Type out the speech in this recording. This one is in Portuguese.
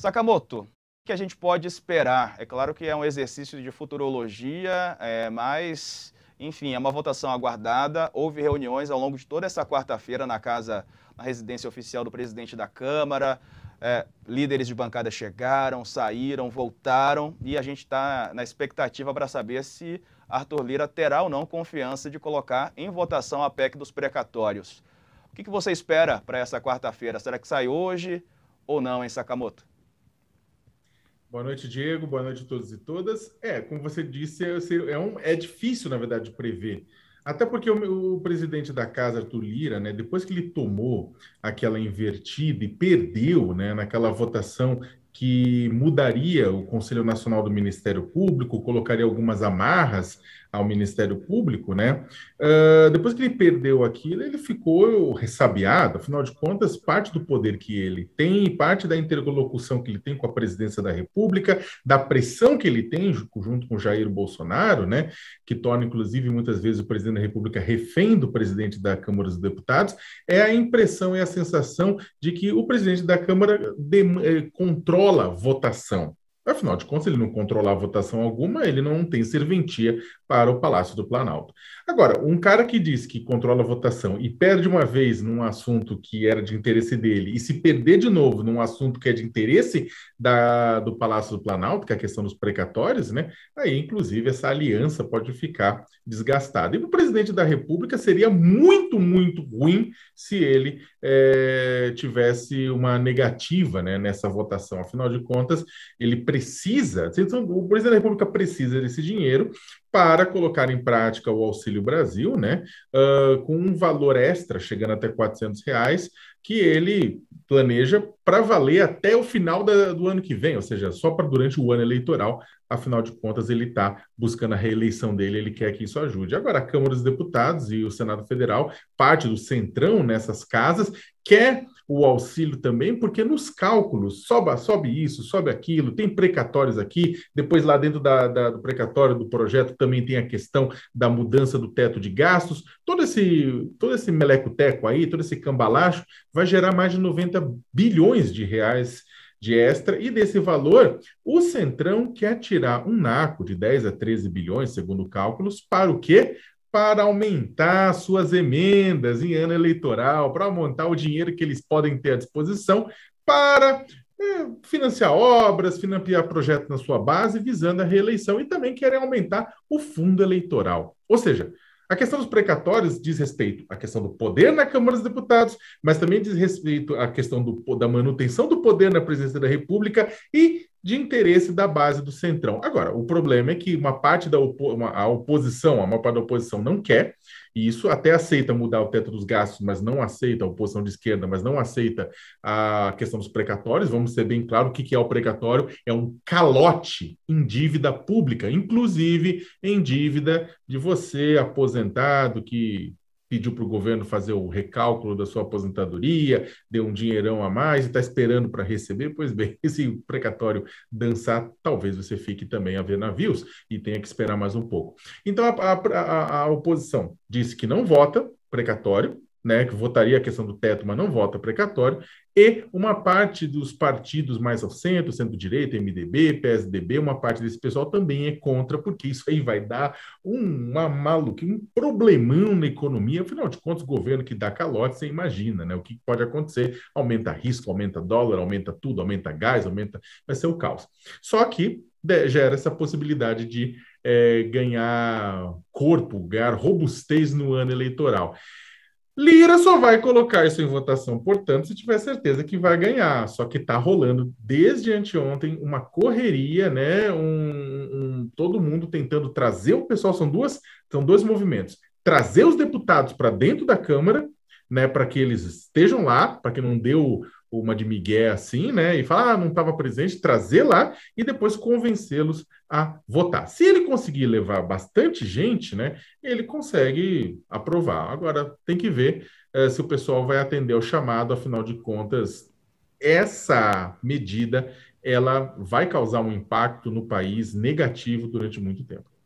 Sakamoto, o que a gente pode esperar? É claro que é um exercício de futurologia, é, mas, enfim, é uma votação aguardada. Houve reuniões ao longo de toda essa quarta-feira na casa, na residência oficial do presidente da Câmara. É, líderes de bancada chegaram, saíram, voltaram e a gente está na expectativa para saber se Arthur Lira terá ou não confiança de colocar em votação a PEC dos precatórios. O que, que você espera para essa quarta-feira? Será que sai hoje ou não, em Sakamoto? Boa noite, Diego. Boa noite a todos e todas. É, como você disse, é, um, é difícil, na verdade, prever. Até porque o, o, presidente da casa, Arthur Lira, né, depois que ele tomou aquela invertida e perdeu né, naquela votação que mudaria o Conselho Nacional do Ministério Público, colocaria algumas amarras ao Ministério Público, né? Uh, depois que ele perdeu aquilo, ele ficou ressabiado, afinal de contas, parte do poder que ele tem, parte da interlocução que ele tem com a presidência da República, da pressão que ele tem junto com Jair Bolsonaro, né? Que torna, inclusive, muitas vezes o presidente da República refém do presidente da Câmara dos Deputados, é a impressão e a sensação de que o presidente da Câmara eh, controla controla votação. Afinal de contas, ele não controla votação alguma, ele não tem serventia para o Palácio do Planalto. Agora, um cara que diz que controla votação e perde uma vez num assunto que era de interesse dele e se perder de novo num assunto que é de interesse da, do Palácio do Planalto, que é a questão dos precatórios, né? Aí, inclusive, essa aliança pode ficar desgastada. E para o presidente da República seria muito, muito ruim se ele é, tivesse uma negativa né, nessa votação. Afinal de contas, ele precisa, o presidente da República precisa desse dinheiro para colocar em prática o Auxílio Brasil, né, uh, com um valor extra, chegando até 400 reais, que ele planeja para valer até o final da, do ano que vem, ou seja, só para durante o ano eleitoral. Afinal de contas, ele está buscando a reeleição dele, ele quer que isso ajude. Agora, a Câmara dos Deputados e o Senado Federal, parte do centrão nessas casas, quer o auxílio também, porque nos cálculos sobe, sobe isso, sobe aquilo, tem precatórios aqui, depois lá dentro da, da, do precatório do projeto também tem a questão da mudança do teto de gastos, todo esse, todo esse melecoteco aí, todo esse cambalacho vai gerar mais de 90 bilhões de reais de extra, e desse valor, o Centrão quer tirar um naco de 10 a 13 bilhões, segundo cálculos, para o quê? para aumentar suas emendas em ano eleitoral, para aumentar o dinheiro que eles podem ter à disposição para é, financiar obras, financiar projetos na sua base, visando a reeleição, e também querem aumentar o fundo eleitoral. Ou seja, a questão dos precatórios diz respeito à questão do poder na Câmara dos Deputados, mas também diz respeito à questão do, da manutenção do poder na presidência da República e de interesse da base do Centrão. Agora, o problema é que uma parte da opo uma, a oposição, a maior parte da oposição não quer, e isso até aceita mudar o teto dos gastos, mas não aceita a oposição de esquerda, mas não aceita a questão dos precatórios. Vamos ser bem claro o que é o precatório: é um calote em dívida pública, inclusive em dívida de você aposentado que pediu para o governo fazer o recálculo da sua aposentadoria, deu um dinheirão a mais e está esperando para receber, pois bem, esse precatório dançar, talvez você fique também a ver navios e tenha que esperar mais um pouco. Então a, a, a, a oposição disse que não vota precatório, né, que votaria a questão do teto, mas não vota precatório, e uma parte dos partidos mais ao centro, centro-direita, MDB, PSDB, uma parte desse pessoal também é contra, porque isso aí vai dar uma maluquinha, um problemão na economia. Afinal de contas, o governo que dá calote, você imagina né, o que pode acontecer: aumenta risco, aumenta dólar, aumenta tudo, aumenta gás, aumenta. Vai ser o caos. Só que gera essa possibilidade de é, ganhar corpo, ganhar robustez no ano eleitoral. Lira só vai colocar isso em votação, portanto, se tiver certeza que vai ganhar. Só que está rolando desde anteontem uma correria, né? Um, um, todo mundo tentando trazer o pessoal. São duas, são dois movimentos: trazer os deputados para dentro da Câmara, né? Para que eles estejam lá, para que não dê o, uma de Miguel assim, né? E falar, ah, não estava presente, trazer lá e depois convencê-los a votar. Se ele conseguir levar bastante gente, né? Ele consegue aprovar. Agora tem que ver eh, se o pessoal vai atender ao chamado, afinal de contas, essa medida ela vai causar um impacto no país negativo durante muito tempo.